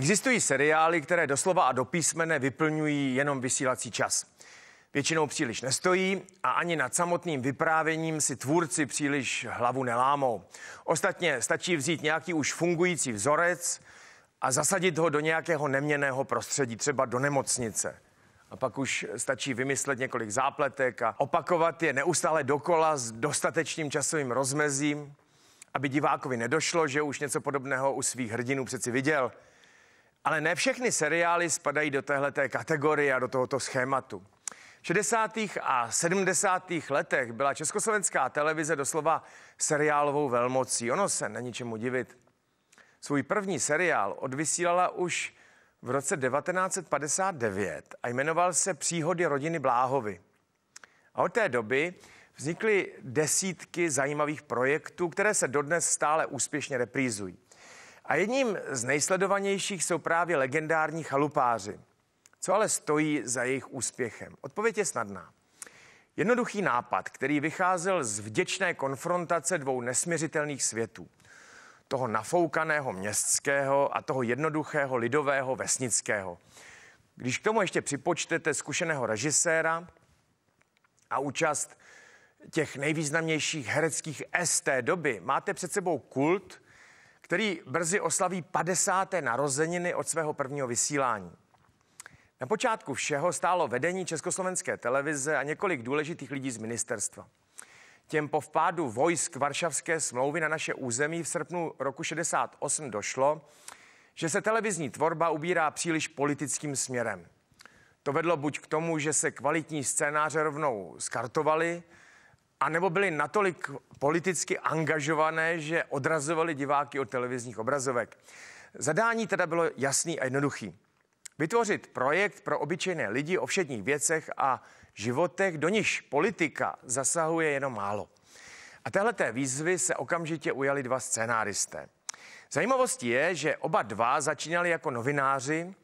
Existují seriály, které doslova a dopísmene vyplňují jenom vysílací čas. Většinou příliš nestojí a ani nad samotným vyprávěním si tvůrci příliš hlavu nelámou. Ostatně stačí vzít nějaký už fungující vzorec a zasadit ho do nějakého neměného prostředí, třeba do nemocnice. A pak už stačí vymyslet několik zápletek a opakovat je neustále dokola s dostatečným časovým rozmezím, aby divákovi nedošlo, že už něco podobného u svých hrdinů přeci viděl – ale ne všechny seriály spadají do téhleté kategorie a do tohoto schématu. V 60. a 70. letech byla československá televize doslova seriálovou velmocí. Ono se není čemu divit. Svůj první seriál odvysílala už v roce 1959 a jmenoval se Příhody rodiny Bláhovy. A od té doby vznikly desítky zajímavých projektů, které se dodnes stále úspěšně reprízují. A jedním z nejsledovanějších jsou právě legendární chalupáři. Co ale stojí za jejich úspěchem? Odpověď je snadná. Jednoduchý nápad, který vycházel z vděčné konfrontace dvou nesměřitelných světů. Toho nafoukaného městského a toho jednoduchého lidového vesnického. Když k tomu ještě připočtete zkušeného režiséra a účast těch nejvýznamnějších hereckých ST doby, máte před sebou kult, který brzy oslaví 50. narozeniny od svého prvního vysílání. Na počátku všeho stálo vedení Československé televize a několik důležitých lidí z ministerstva. Těm po vpádu vojsk Varšavské smlouvy na naše území v srpnu roku 68 došlo, že se televizní tvorba ubírá příliš politickým směrem. To vedlo buď k tomu, že se kvalitní scénáře rovnou skartovali, a nebo byly natolik politicky angažované, že odrazovali diváky od televizních obrazovek. Zadání teda bylo jasný a jednoduchý. Vytvořit projekt pro obyčejné lidi o všedních věcech a životech, do nichž politika zasahuje jenom málo. A téhleté výzvy se okamžitě ujali dva scénáristé. Zajímavostí je, že oba dva začínali jako novináři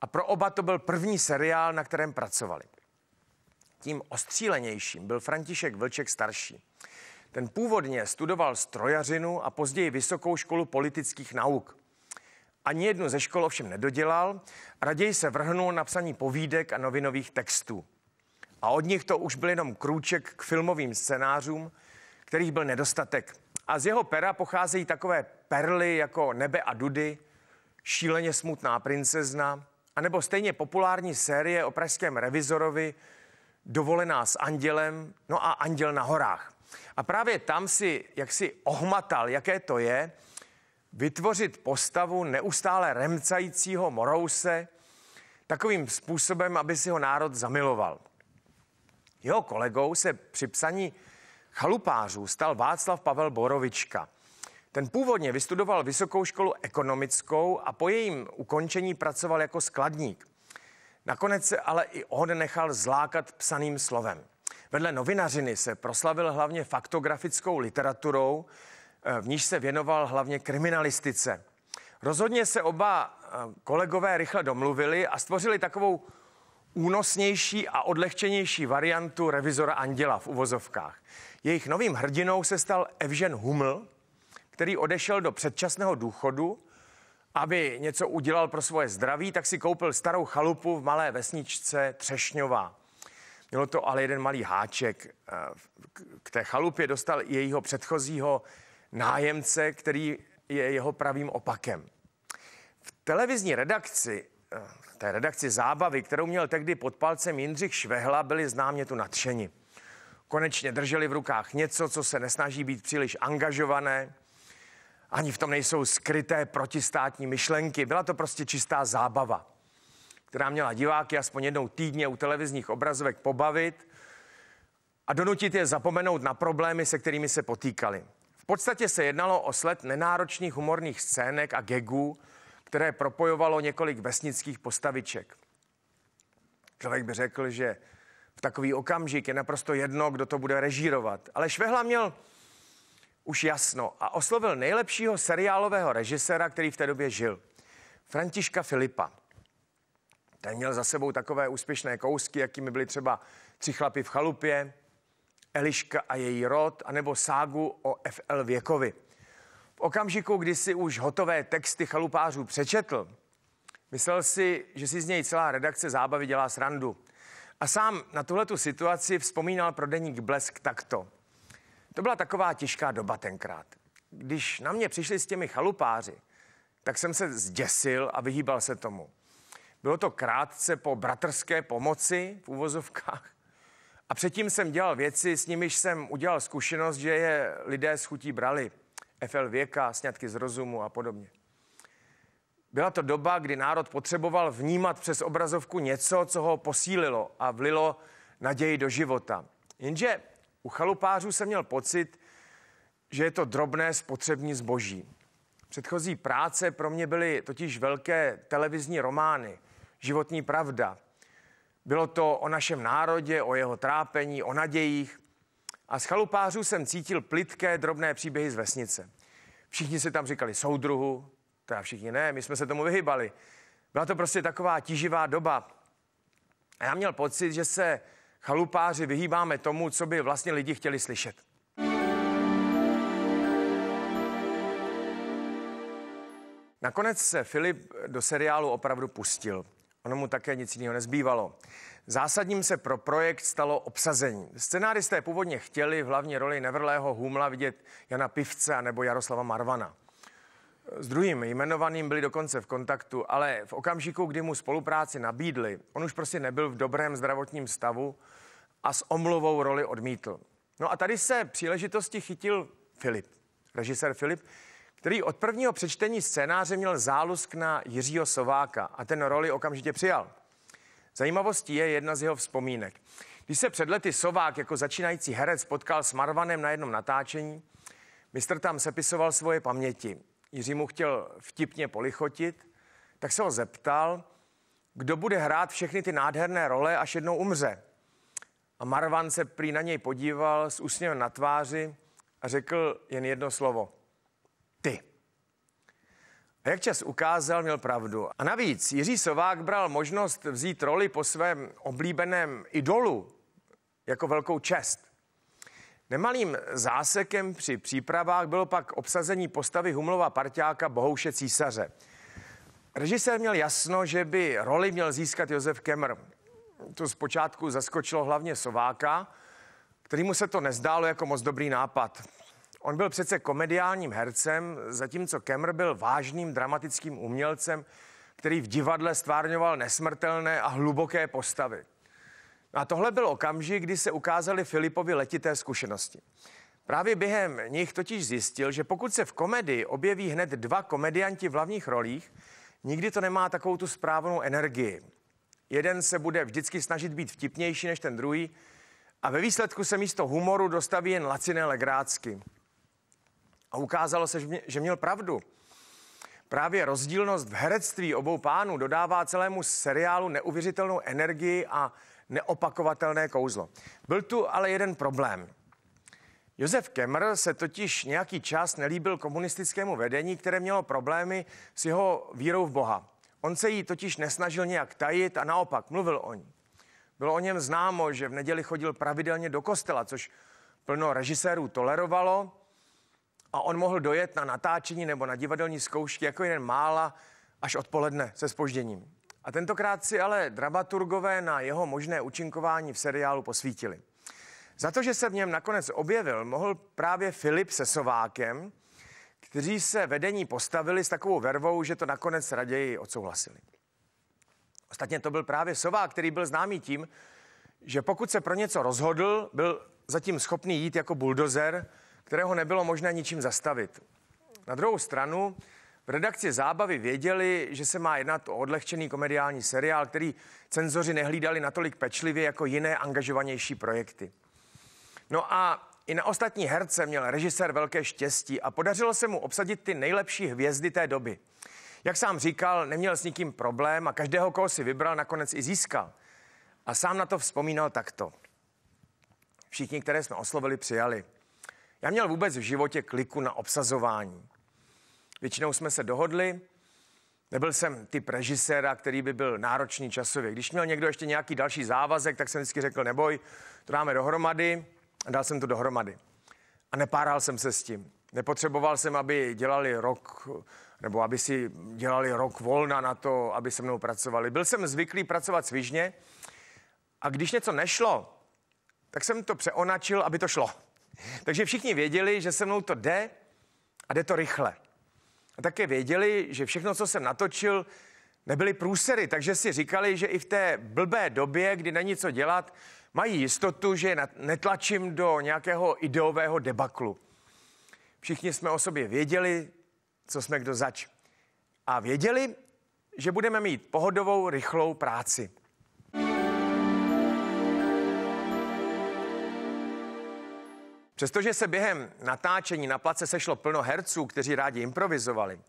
a pro oba to byl první seriál, na kterém pracovali tím ostřílenějším byl František Vlček starší. Ten původně studoval strojařinu a později Vysokou školu politických nauk. Ani jednu ze škol ovšem nedodělal, raději se vrhnul na psaní povídek a novinových textů. A od nich to už byl jenom krůček k filmovým scénářům, kterých byl nedostatek. A z jeho pera pocházejí takové perly jako Nebe a Dudy, Šíleně smutná princezna, anebo stejně populární série o pražském revizorovi dovolená s andělem, no a anděl na horách. A právě tam si, jak si ohmatal, jaké to je, vytvořit postavu neustále remcajícího morouse takovým způsobem, aby si ho národ zamiloval. Jeho kolegou se při psaní chalupářů stal Václav Pavel Borovička. Ten původně vystudoval Vysokou školu ekonomickou a po jejím ukončení pracoval jako skladník. Nakonec se ale i on nechal zlákat psaným slovem. Vedle novinařiny se proslavil hlavně faktografickou literaturou, eh, v níž se věnoval hlavně kriminalistice. Rozhodně se oba eh, kolegové rychle domluvili a stvořili takovou únosnější a odlehčenější variantu revizora Anděla v uvozovkách. Jejich novým hrdinou se stal Evžen Huml, který odešel do předčasného důchodu aby něco udělal pro svoje zdraví, tak si koupil starou chalupu v malé vesničce Třešňová. Mělo to ale jeden malý háček. Eh, k té chalupě dostal jejího předchozího nájemce, který je jeho pravým opakem. V televizní redakci, eh, té redakci zábavy, kterou měl tehdy pod palcem Jindřich Švehla, byli známě tu nadšeni. Konečně drželi v rukách něco, co se nesnaží být příliš angažované, ani v tom nejsou skryté protistátní myšlenky. Byla to prostě čistá zábava, která měla diváky aspoň jednou týdně u televizních obrazovek pobavit a donutit je zapomenout na problémy, se kterými se potýkali. V podstatě se jednalo o sled nenáročných humorných scének a gegů, které propojovalo několik vesnických postaviček. Člověk by řekl, že v takový okamžik je naprosto jedno, kdo to bude režírovat. Ale Švehla měl už jasno a oslovil nejlepšího seriálového režiséra, který v té době žil. Františka Filipa. Ten měl za sebou takové úspěšné kousky, jakými byly třeba Tři chlapy v chalupě, Eliška a její rod, anebo ságu o FL Věkovi. V okamžiku, kdy si už hotové texty chalupářů přečetl, myslel si, že si z něj celá redakce zábavy dělá srandu. A sám na tuhletu situaci vzpomínal pro deník Blesk takto. To byla taková těžká doba tenkrát. Když na mě přišli s těmi chalupáři, tak jsem se zděsil a vyhýbal se tomu. Bylo to krátce po bratrské pomoci v úvozovkách. A předtím jsem dělal věci, s nimiž jsem udělal zkušenost, že je lidé z chutí brali. FL věka, sňatky z rozumu a podobně. Byla to doba, kdy národ potřeboval vnímat přes obrazovku něco, co ho posílilo a vlilo naději do života. Jenže u chalupářů jsem měl pocit, že je to drobné spotřební zboží. Předchozí práce pro mě byly totiž velké televizní romány, životní pravda. Bylo to o našem národě, o jeho trápení, o nadějích. A z chalupářů jsem cítil plitké, drobné příběhy z vesnice. Všichni se tam říkali soudruhu, já všichni ne, my jsme se tomu vyhybali. Byla to prostě taková tíživá doba. A já měl pocit, že se chalupáři vyhýbáme tomu, co by vlastně lidi chtěli slyšet. Nakonec se Filip do seriálu opravdu pustil. Ono mu také nic jiného nezbývalo. Zásadním se pro projekt stalo obsazení. Scenáristé původně chtěli v hlavní roli Neverlého Humla vidět Jana Pivce nebo Jaroslava Marvana. S druhým jmenovaným byli dokonce v kontaktu, ale v okamžiku, kdy mu spolupráci nabídli, on už prostě nebyl v dobrém zdravotním stavu a s omluvou roli odmítl. No a tady se příležitosti chytil Filip, režisér Filip, který od prvního přečtení scénáře měl zálusk na Jiřího Sováka a ten roli okamžitě přijal. Zajímavostí je jedna z jeho vzpomínek. Když se před lety Sovák jako začínající herec potkal s Marvanem na jednom natáčení, mistr tam sepisoval svoje paměti. Jiří mu chtěl vtipně polichotit, tak se ho zeptal, kdo bude hrát všechny ty nádherné role, až jednou umře. A Marvan se prý na něj podíval s úsměvem na tváři a řekl jen jedno slovo. Ty. A jak čas ukázal, měl pravdu. A navíc Jiří Sovák bral možnost vzít roli po svém oblíbeném idolu jako velkou čest. Nemalým zásekem při přípravách bylo pak obsazení postavy Humlova parťáka Bohouše Císaře. Režisér měl jasno, že by roli měl získat Josef Kemr. To zpočátku zaskočilo hlavně Sováka, kterýmu se to nezdálo jako moc dobrý nápad. On byl přece komediálním hercem, zatímco Kemr byl vážným dramatickým umělcem, který v divadle stvárňoval nesmrtelné a hluboké postavy. A tohle byl okamžik, kdy se ukázaly Filipovi letité zkušenosti. Právě během nich totiž zjistil, že pokud se v komedii objeví hned dva komedianti v hlavních rolích, nikdy to nemá takovou tu správnou energii. Jeden se bude vždycky snažit být vtipnější než ten druhý a ve výsledku se místo humoru dostaví jen laciné legrácky. A ukázalo se, že měl pravdu. Právě rozdílnost v herectví obou pánů dodává celému seriálu neuvěřitelnou energii a neopakovatelné kouzlo. Byl tu ale jeden problém. Josef Kemr se totiž nějaký čas nelíbil komunistickému vedení, které mělo problémy s jeho vírou v Boha. On se jí totiž nesnažil nějak tajit a naopak mluvil o ní. Bylo o něm známo, že v neděli chodil pravidelně do kostela, což plno režisérů tolerovalo, a on mohl dojet na natáčení nebo na divadelní zkoušky jako jeden mála až odpoledne se spožděním. A tentokrát si ale dramaturgové na jeho možné účinkování v seriálu posvítili. Za to, že se v něm nakonec objevil, mohl právě Filip se Sovákem, kteří se vedení postavili s takovou vervou, že to nakonec raději odsouhlasili. Ostatně to byl právě Sovák, který byl známý tím, že pokud se pro něco rozhodl, byl zatím schopný jít jako buldozer – kterého nebylo možné ničím zastavit. Na druhou stranu v redakci Zábavy věděli, že se má jednat o odlehčený komediální seriál, který cenzoři nehlídali natolik pečlivě jako jiné angažovanější projekty. No a i na ostatní herce měl režisér velké štěstí a podařilo se mu obsadit ty nejlepší hvězdy té doby. Jak sám říkal, neměl s nikým problém a každého, koho si vybral, nakonec i získal. A sám na to vzpomínal takto. Všichni, které jsme oslovili, přijali. Já měl vůbec v životě kliku na obsazování. Většinou jsme se dohodli, Nebyl jsem typ režiséra, který by byl náročný časově. Když měl někdo ještě nějaký další závazek, tak jsem vždycky řekl, neboj, to dáme dohromady a dal jsem to dohromady. A nepáral jsem se s tím. Nepotřeboval jsem, aby dělali rok, nebo aby si dělali rok volna na to, aby se mnou pracovali. Byl jsem zvyklý pracovat svižně a když něco nešlo, tak jsem to přeonačil, aby to šlo. Takže všichni věděli, že se mnou to jde a jde to rychle. A také věděli, že všechno, co jsem natočil, nebyly průsery, takže si říkali, že i v té blbé době, kdy není co dělat, mají jistotu, že netlačím do nějakého ideového debaklu. Všichni jsme o sobě věděli, co jsme kdo zač. A věděli, že budeme mít pohodovou, rychlou práci. Přestože se během natáčení na place sešlo plno herců, kteří rádi improvizovali,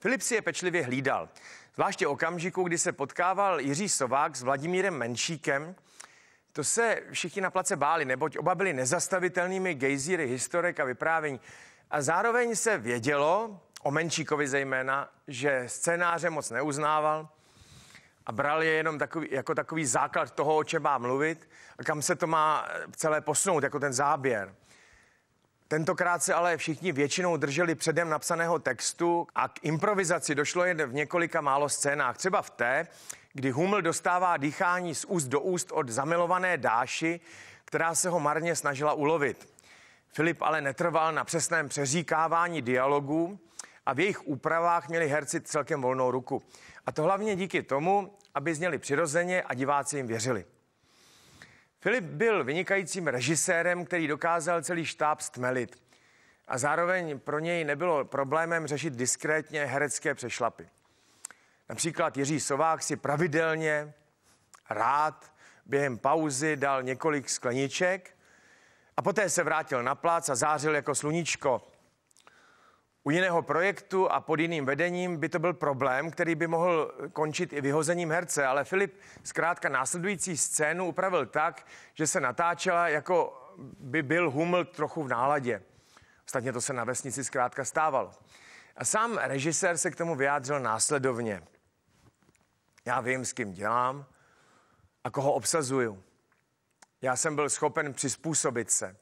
Filip si je pečlivě hlídal. Zvláště okamžiku, kdy se potkával Jiří Sovák s Vladimírem Menšíkem, to se všichni na place báli, neboť oba byli nezastavitelnými gejzíry historik a vyprávění. A zároveň se vědělo, o Menšíkovi zejména, že scénáře moc neuznával a bral je jenom takový, jako takový základ toho, o čem má mluvit a kam se to má celé posunout, jako ten záběr. Tentokrát se ale všichni většinou drželi předem napsaného textu a k improvizaci došlo jen v několika málo scénách. Třeba v té, kdy Huml dostává dýchání z úst do úst od zamilované dáši, která se ho marně snažila ulovit. Filip ale netrval na přesném přeříkávání dialogů a v jejich úpravách měli herci celkem volnou ruku. A to hlavně díky tomu, aby zněli přirozeně a diváci jim věřili. Filip byl vynikajícím režisérem, který dokázal celý štáb stmelit. A zároveň pro něj nebylo problémem řešit diskrétně herecké přešlapy. Například Jiří Sovák si pravidelně rád během pauzy dal několik skleniček a poté se vrátil na plác a zářil jako sluníčko u jiného projektu a pod jiným vedením by to byl problém, který by mohl končit i vyhozením herce, ale Filip zkrátka následující scénu upravil tak, že se natáčela jako by byl Huml trochu v náladě. Ostatně to se na vesnici zkrátka stávalo. A sám režisér se k tomu vyjádřil následovně. Já vím, s kým dělám a koho obsazuju. Já jsem byl schopen přizpůsobit se.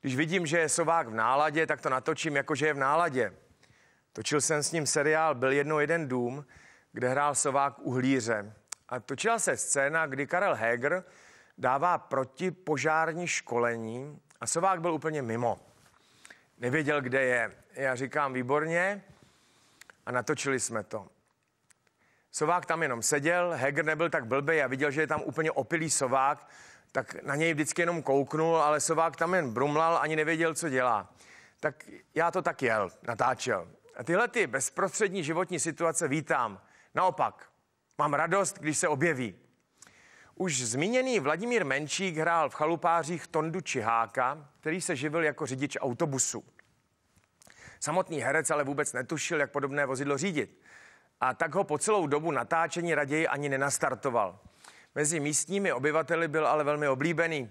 Když vidím, že je Sovák v náladě, tak to natočím, jakože je v náladě. Točil jsem s ním seriál Byl jednou jeden dům, kde hrál Sovák uhlíře. A točila se scéna, kdy Karel Heger dává protipožární školení a Sovák byl úplně mimo. Nevěděl, kde je. Já říkám, výborně. A natočili jsme to. Sovák tam jenom seděl, Heger nebyl tak blbý a viděl, že je tam úplně opilý Sovák, tak na něj vždycky jenom kouknul, ale Sovák tam jen brumlal, ani nevěděl, co dělá. Tak já to tak jel, natáčel. A tyhle ty bezprostřední životní situace vítám. Naopak, mám radost, když se objeví. Už zmíněný Vladimír Menšík hrál v chalupářích Tondu Čiháka, který se živil jako řidič autobusu. Samotný herec ale vůbec netušil, jak podobné vozidlo řídit. A tak ho po celou dobu natáčení raději ani nenastartoval mezi místními obyvateli byl ale velmi oblíbený.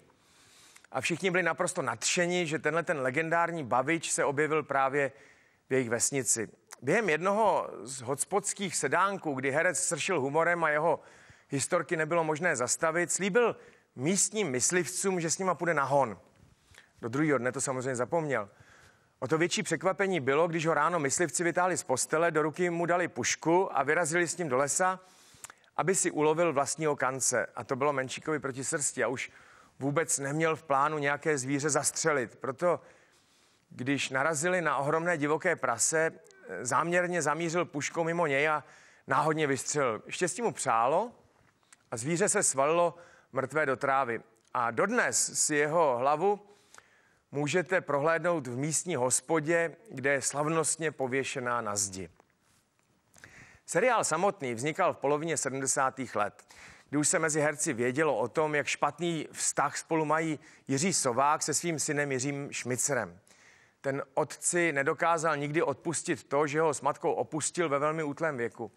A všichni byli naprosto nadšeni, že tenhle ten legendární bavič se objevil právě v jejich vesnici. Během jednoho z hotspotských sedánků, kdy herec sršil humorem a jeho historky nebylo možné zastavit, slíbil místním myslivcům, že s nima půjde na hon. Do druhého dne to samozřejmě zapomněl. O to větší překvapení bylo, když ho ráno myslivci vytáhli z postele, do ruky mu dali pušku a vyrazili s ním do lesa, aby si ulovil vlastního kance. A to bylo Menšíkovi proti srsti. A už vůbec neměl v plánu nějaké zvíře zastřelit. Proto, když narazili na ohromné divoké prase, záměrně zamířil puškou mimo něj a náhodně vystřelil. Štěstí mu přálo a zvíře se svalilo mrtvé do trávy. A dodnes si jeho hlavu můžete prohlédnout v místní hospodě, kde je slavnostně pověšená na zdi. Seriál samotný vznikal v polovině 70. let, kdy už se mezi herci vědělo o tom, jak špatný vztah spolu mají Jiří Sovák se svým synem Jiřím Šmicerem. Ten otci nedokázal nikdy odpustit to, že ho s matkou opustil ve velmi útlém věku.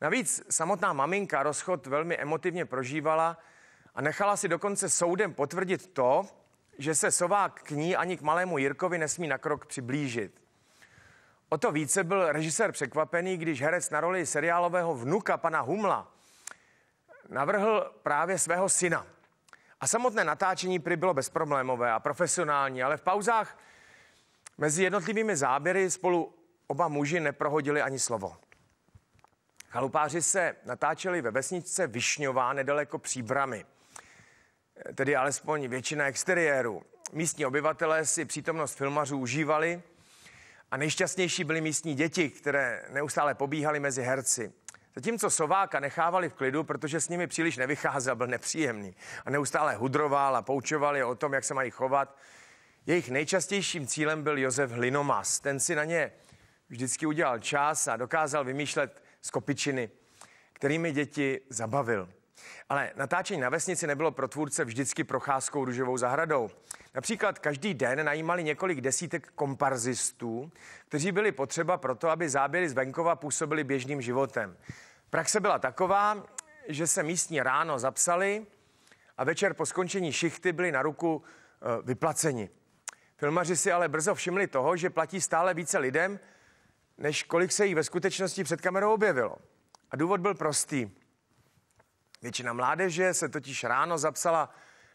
Navíc samotná maminka rozchod velmi emotivně prožívala a nechala si dokonce soudem potvrdit to, že se Sovák k ní ani k malému Jirkovi nesmí na krok přiblížit. O to více byl režisér překvapený, když herec na roli seriálového vnuka pana Humla navrhl právě svého syna. A samotné natáčení prý bylo bezproblémové a profesionální, ale v pauzách mezi jednotlivými záběry spolu oba muži neprohodili ani slovo. Chalupáři se natáčeli ve vesničce Višňová nedaleko Příbramy tedy alespoň většina exteriéru. Místní obyvatelé si přítomnost filmařů užívali a nejšťastnější byly místní děti, které neustále pobíhaly mezi herci. Zatímco sováka nechávali v klidu, protože s nimi příliš nevycházel, byl nepříjemný a neustále hudroval a poučoval je o tom, jak se mají chovat. Jejich nejčastějším cílem byl Josef Hlinomast. Ten si na ně vždycky udělal čas a dokázal vymýšlet z kopičiny, kterými děti zabavil. Ale natáčení na vesnici nebylo pro tvůrce vždycky procházkou růžovou zahradou. Například každý den najímali několik desítek komparzistů, kteří byli potřeba proto, aby záběry z venkova působily běžným životem. Praxe byla taková, že se místní ráno zapsali a večer po skončení šichty byli na ruku eh, vyplaceni. Filmaři si ale brzo všimli toho, že platí stále více lidem, než kolik se jich ve skutečnosti před kamerou objevilo. A důvod byl prostý. Většina mládeže se totiž ráno zapsala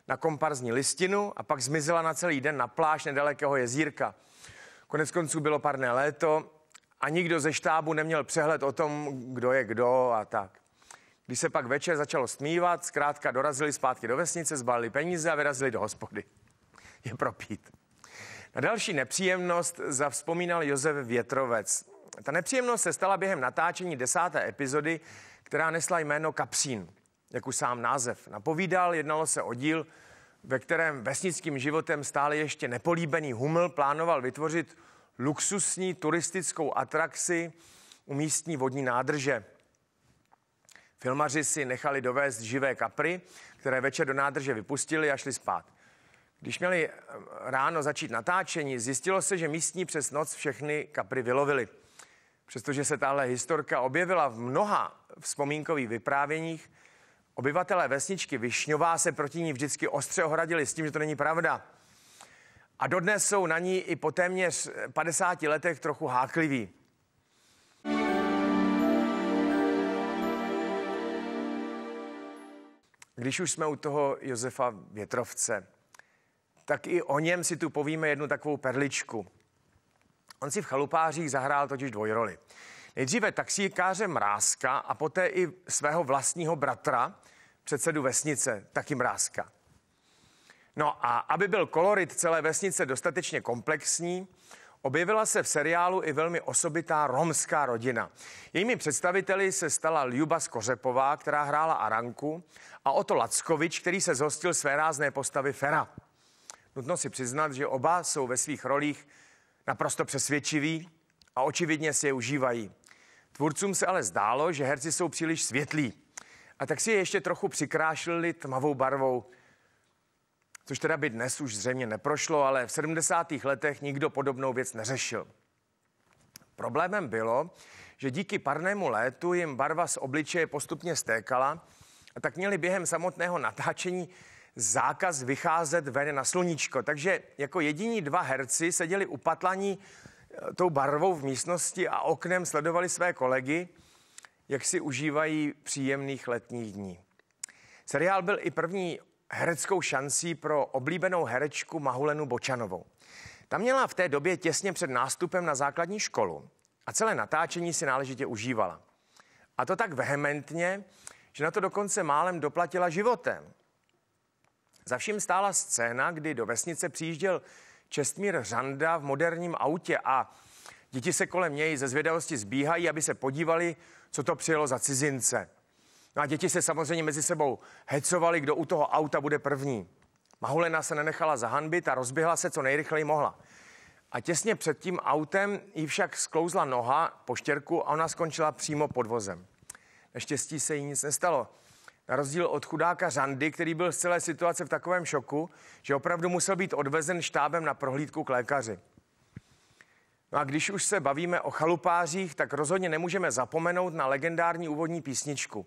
na komparzní listinu a pak zmizela na celý den na pláž nedalekého jezírka. Konec konců bylo parné léto a nikdo ze štábu neměl přehled o tom, kdo je kdo a tak. Když se pak večer začalo smívat, zkrátka dorazili zpátky do vesnice, zbalili peníze a vyrazili do hospody. Je propít. Na další nepříjemnost zavzpomínal Josef Větrovec. Ta nepříjemnost se stala během natáčení desáté epizody, která nesla jméno Kapřín. Jak už sám název napovídal, jednalo se o díl, ve kterém vesnickým životem stále ještě nepolíbený Huml plánoval vytvořit luxusní turistickou atrakci u místní vodní nádrže. Filmaři si nechali dovést živé kapry, které večer do nádrže vypustili a šli spát. Když měli eh, ráno začít natáčení, zjistilo se, že místní přes noc všechny kapry vylovili. Přestože se tahle historka objevila v mnoha vzpomínkových vyprávěních, Obyvatelé vesničky Višňová se proti ní vždycky ostře ohradili s tím, že to není pravda. A dodnes jsou na ní i po téměř 50 letech trochu hákliví. Když už jsme u toho Josefa Větrovce, tak i o něm si tu povíme jednu takovou perličku. On si v chalupářích zahrál totiž dvojroli. Nejdříve taxíkáře Mrázka a poté i svého vlastního bratra, předsedu vesnice, taky Mrázka. No a aby byl kolorit celé vesnice dostatečně komplexní, objevila se v seriálu i velmi osobitá romská rodina. Jejími představiteli se stala Ljuba Skořepová, která hrála Aranku, a Oto Lackovič, který se zhostil své rázné postavy Fera. Nutno si přiznat, že oba jsou ve svých rolích naprosto přesvědčiví a očividně si je užívají. Tvůrcům se ale zdálo, že herci jsou příliš světlí. A tak si je ještě trochu přikrášlili tmavou barvou, což teda by dnes už zřejmě neprošlo, ale v 70. letech nikdo podobnou věc neřešil. Problémem bylo, že díky parnému létu jim barva z obličeje postupně stékala a tak měli během samotného natáčení zákaz vycházet ven na sluníčko. Takže jako jediní dva herci seděli upatlaní tou barvou v místnosti a oknem sledovali své kolegy, jak si užívají příjemných letních dní. Seriál byl i první hereckou šancí pro oblíbenou herečku Mahulenu Bočanovou. Ta měla v té době těsně před nástupem na základní školu a celé natáčení si náležitě užívala. A to tak vehementně, že na to dokonce málem doplatila životem. Za vším stála scéna, kdy do vesnice přijížděl Čestmír Řanda v moderním autě a děti se kolem něj ze zvědavosti zbíhají, aby se podívali, co to přijelo za cizince. No a děti se samozřejmě mezi sebou hecovali, kdo u toho auta bude první. Mahulena se nenechala zahanbit a rozběhla se, co nejrychleji mohla. A těsně před tím autem jí však sklouzla noha po štěrku a ona skončila přímo pod vozem. Naštěstí se jí nic nestalo na rozdíl od chudáka Řandy, který byl z celé situace v takovém šoku, že opravdu musel být odvezen štábem na prohlídku k lékaři. No a když už se bavíme o chalupářích, tak rozhodně nemůžeme zapomenout na legendární úvodní písničku.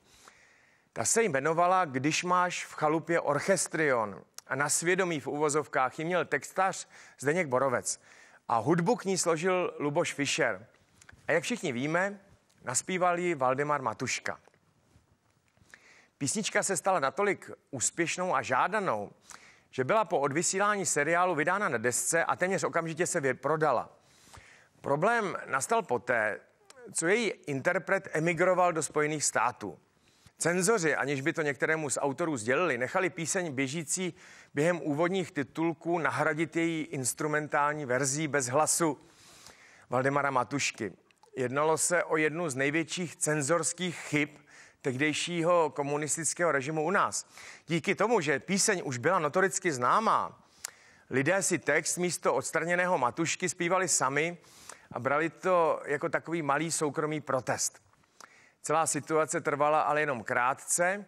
Ta se jmenovala Když máš v chalupě orchestrion a na svědomí v uvozovkách ji měl textař Zdeněk Borovec a hudbu k ní složil Luboš Fischer. A jak všichni víme, naspíval ji Valdemar Matuška. Písnička se stala natolik úspěšnou a žádanou, že byla po odvysílání seriálu vydána na desce a téměř okamžitě se vyprodala. Problém nastal poté, co její interpret emigroval do Spojených států. Cenzoři, aniž by to některému z autorů sdělili, nechali píseň běžící během úvodních titulků nahradit její instrumentální verzí bez hlasu Valdemara Matušky. Jednalo se o jednu z největších cenzorských chyb, tehdejšího komunistického režimu u nás. Díky tomu, že píseň už byla notoricky známá, lidé si text místo odstraněného matušky zpívali sami a brali to jako takový malý soukromý protest. Celá situace trvala ale jenom krátce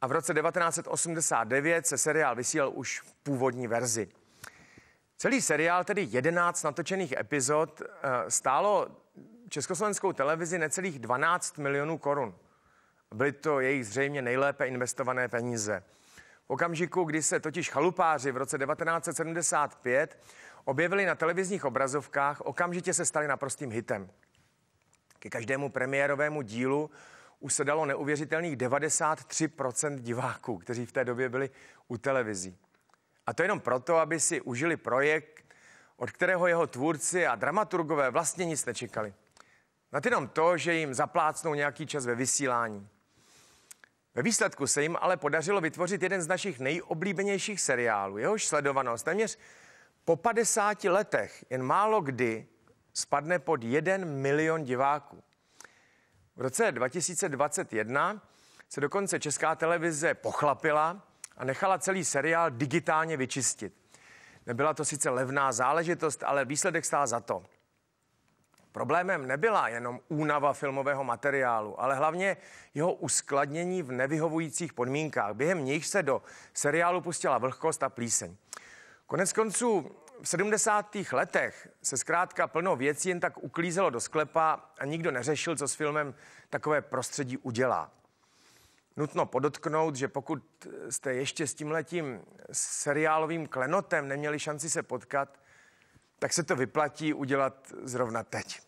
a v roce 1989 se seriál vysílal už v původní verzi. Celý seriál, tedy 11 natočených epizod, eh, stálo československou televizi necelých 12 milionů korun. Byly to jejich zřejmě nejlépe investované peníze. V okamžiku, kdy se totiž chalupáři v roce 1975 objevili na televizních obrazovkách, okamžitě se stali naprostým hitem. Ke každému premiérovému dílu už se dalo neuvěřitelných 93% diváků, kteří v té době byli u televizí. A to jenom proto, aby si užili projekt, od kterého jeho tvůrci a dramaturgové vlastně nic nečekali. Na jenom to, že jim zaplácnou nějaký čas ve vysílání. Ve výsledku se jim ale podařilo vytvořit jeden z našich nejoblíbenějších seriálů. Jehož sledovanost téměř po 50 letech jen málo kdy spadne pod 1 milion diváků. V roce 2021 se dokonce Česká televize pochlapila a nechala celý seriál digitálně vyčistit. Nebyla to sice levná záležitost, ale výsledek stál za to. Problémem nebyla jenom únava filmového materiálu, ale hlavně jeho uskladnění v nevyhovujících podmínkách. Během nich se do seriálu pustila vlhkost a plíseň. Konec konců v 70. letech se zkrátka plno věcí jen tak uklízelo do sklepa a nikdo neřešil, co s filmem takové prostředí udělá. Nutno podotknout, že pokud jste ještě s tímhletím seriálovým klenotem neměli šanci se potkat, tak se to vyplatí udělat zrovna teď.